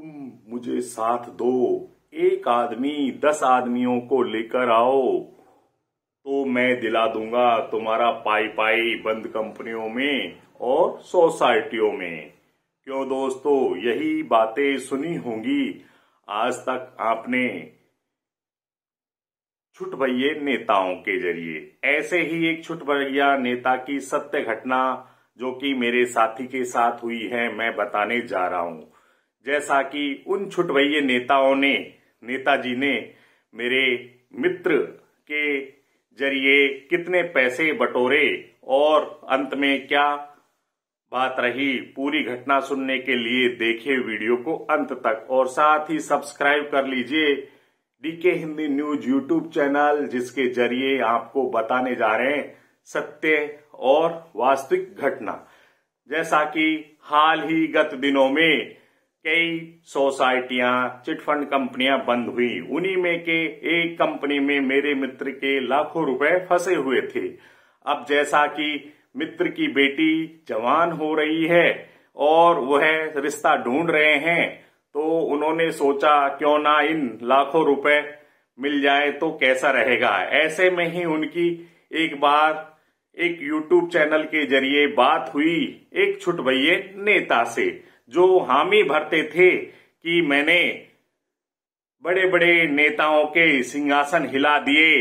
तुम मुझे साथ दो एक आदमी दस आदमियों को लेकर आओ तो मैं दिला दूंगा तुम्हारा पाई पाई बंद कंपनियों में और सोसाइटियों में क्यों दोस्तों यही बातें सुनी होंगी आज तक आपने छुट भैया नेताओं के जरिए ऐसे ही एक छुट भैया नेता की सत्य घटना जो कि मेरे साथी के साथ हुई है मैं बताने जा रहा हूं जैसा कि उन छुटवैये नेताओं ने नेताजी ने मेरे मित्र के जरिए कितने पैसे बटोरे और अंत में क्या बात रही पूरी घटना सुनने के लिए देखे वीडियो को अंत तक और साथ ही सब्सक्राइब कर लीजिए DK Hindi news YouTube channel जिसके जरिए आपको बताने जा रहे हैं सत्य और वास्तविक घटना जैसा कि हाल ही गत दिनों में कई सोसाइटियां चिटफंड कंपनियां बंद हुई उन्हीं में के एक कंपनी में मेरे मित्र के लाखों रुपए फंसे हुए थे अब जैसा कि मित्र की बेटी जवान हो रही है और वह रिश्ता ढूंढ रहे हैं तो उन्होंने सोचा क्यों ना इन लाखों रुपए मिल जाए तो कैसा रहेगा ऐसे में ही उनकी एक बार एक YouTube चैनल के जरिए बात हुई एक छुटबैये नेता से जो हामी भरते थे कि मैंने बड़े बड़े नेताओं के सिंहासन हिला दिए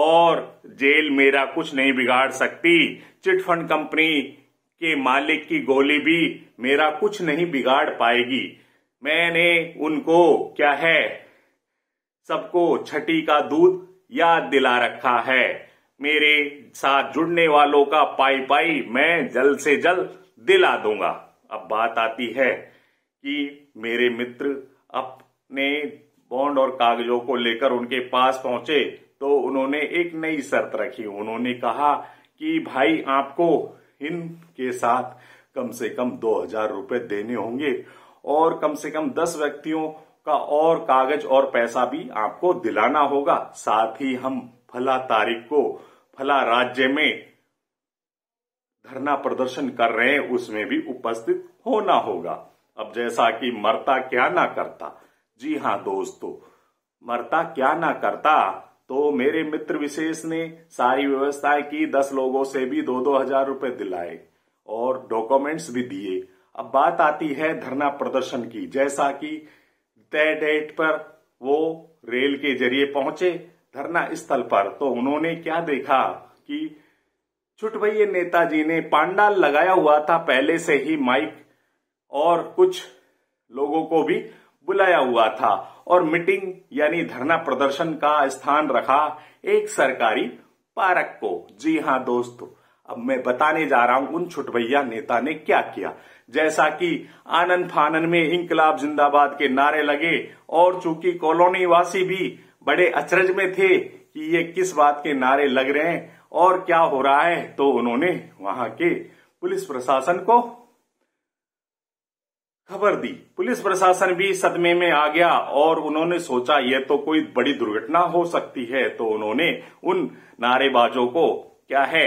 और जेल मेरा कुछ नहीं बिगाड़ सकती चिटफंड कंपनी के मालिक की गोली भी मेरा कुछ नहीं बिगाड़ पाएगी मैंने उनको क्या है सबको छठी का दूध याद दिला रखा है मेरे साथ जुड़ने वालों का पाई पाई मैं जल्द से जल्द दिला दूंगा अब बात आती है कि मेरे मित्र अपने बॉन्ड और कागजों को लेकर उनके पास पहुंचे तो उन्होंने एक नई शर्त रखी उन्होंने कहा कि भाई आपको इनके साथ कम से कम दो हजार रूपए देने होंगे और कम से कम दस व्यक्तियों का और कागज और पैसा भी आपको दिलाना होगा साथ ही हम फला तारीख को फला राज्य में धरना प्रदर्शन कर रहे हैं उसमें भी उपस्थित होना होगा अब जैसा कि मरता क्या ना करता जी हाँ दोस्तों मरता क्या ना करता तो मेरे मित्र विशेष ने सारी व्यवस्थाएं की दस लोगों से भी दो दो हजार रूपए दिलाए और डॉक्यूमेंट्स भी दिए अब बात आती है धरना प्रदर्शन की जैसा कि तय डेट पर वो रेल के जरिए पहुंचे धरना स्थल पर तो उन्होंने क्या देखा कि छुट भैया नेताजी ने पांडाल लगाया हुआ था पहले से ही माइक और कुछ लोगों को भी बुलाया हुआ था और मीटिंग यानी धरना प्रदर्शन का स्थान रखा एक सरकारी पार्क को जी हाँ दोस्तों अब मैं बताने जा रहा हूं उन छुटभैया नेता ने क्या किया जैसा कि आनंद फानन में इंकलाब जिंदाबाद के नारे लगे और चूंकि कॉलोनी वासी भी बड़े अचरज में थे कि ये किस बात के नारे लग रहे हैं और क्या हो रहा है तो उन्होंने वहां के पुलिस प्रशासन को खबर दी पुलिस प्रशासन भी सदमे में आ गया और उन्होंने सोचा यह तो कोई बड़ी दुर्घटना हो सकती है तो उन्होंने उन नारेबाजों को क्या है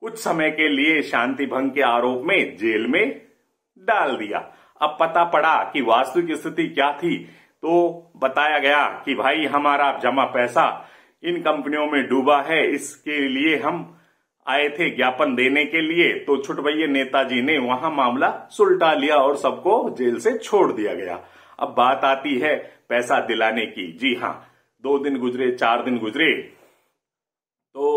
कुछ समय के लिए शांति भंग के आरोप में जेल में डाल दिया अब पता पड़ा कि वास्तविक स्थिति क्या थी तो बताया गया कि भाई हमारा जमा पैसा इन कंपनियों में डूबा है इसके लिए हम आए थे ज्ञापन देने के लिए तो छुट नेताजी ने वहां मामला सुलटा लिया और सबको जेल से छोड़ दिया गया अब बात आती है पैसा दिलाने की जी हाँ दो दिन गुजरे चार दिन गुजरे तो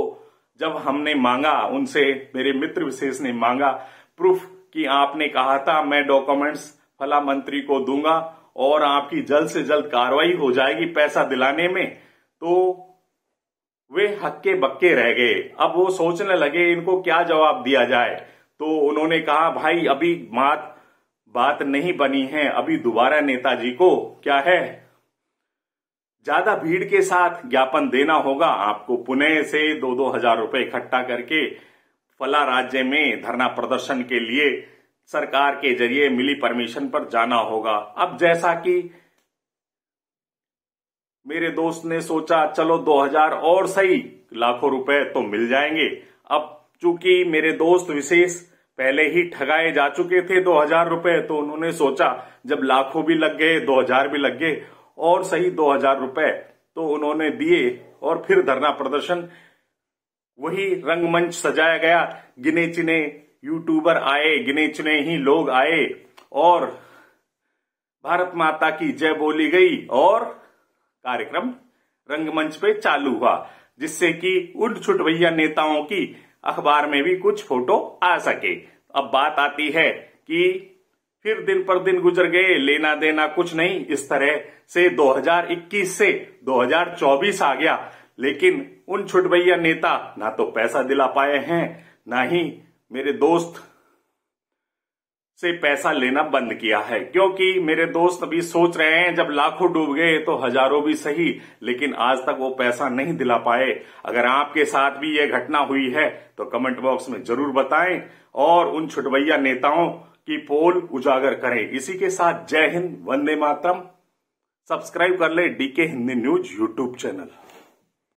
जब हमने मांगा उनसे मेरे मित्र विशेष ने मांगा प्रूफ कि आपने कहा था मैं डॉक्यूमेंट्स फला मंत्री को दूंगा और आपकी जल्द से जल्द कार्रवाई हो जाएगी पैसा दिलाने में तो वे हक्के बक्के रह गए अब वो सोचने लगे इनको क्या जवाब दिया जाए तो उन्होंने कहा भाई अभी बात बात नहीं बनी है अभी दोबारा नेताजी को क्या है ज्यादा भीड़ के साथ ज्ञापन देना होगा आपको पुणे से दो दो हजार रुपए इकट्ठा करके फला राज्य में धरना प्रदर्शन के लिए सरकार के जरिए मिली परमिशन पर जाना होगा अब जैसा कि मेरे दोस्त ने सोचा चलो 2000 और सही लाखों रुपए तो मिल जाएंगे अब चूंकि मेरे दोस्त विशेष पहले ही ठगाए जा चुके थे 2000 रुपए तो उन्होंने सोचा जब लाखों भी लग गए 2000 भी लग गए और सही 2000 रुपए तो उन्होंने दिए और फिर धरना प्रदर्शन वही रंगमंच सजाया गया गिने चिने यूट्यूबर आए गिने चिने ही लोग आए और भारत माता की जय बोली गई और कार्यक्रम रंगमंच पे चालू हुआ जिससे कि उड़ छुट भैया नेताओं की अखबार में भी कुछ फोटो आ सके अब बात आती है कि फिर दिन पर दिन गुजर गए लेना देना कुछ नहीं इस तरह से 2021 से 2024 आ गया लेकिन उन छुटवैया नेता ना तो पैसा दिला पाए हैं ना ही मेरे दोस्त से पैसा लेना बंद किया है क्योंकि मेरे दोस्त अभी सोच रहे हैं जब लाखों डूब गए तो हजारों भी सही लेकिन आज तक वो पैसा नहीं दिला पाए अगर आपके साथ भी ये घटना हुई है तो कमेंट बॉक्स में जरूर बताएं और उन छुटवैया नेताओं की पोल उजागर करें इसी के साथ जय हिंद वंदे मातरम सब्सक्राइब कर ले DK Hindi news YouTube channel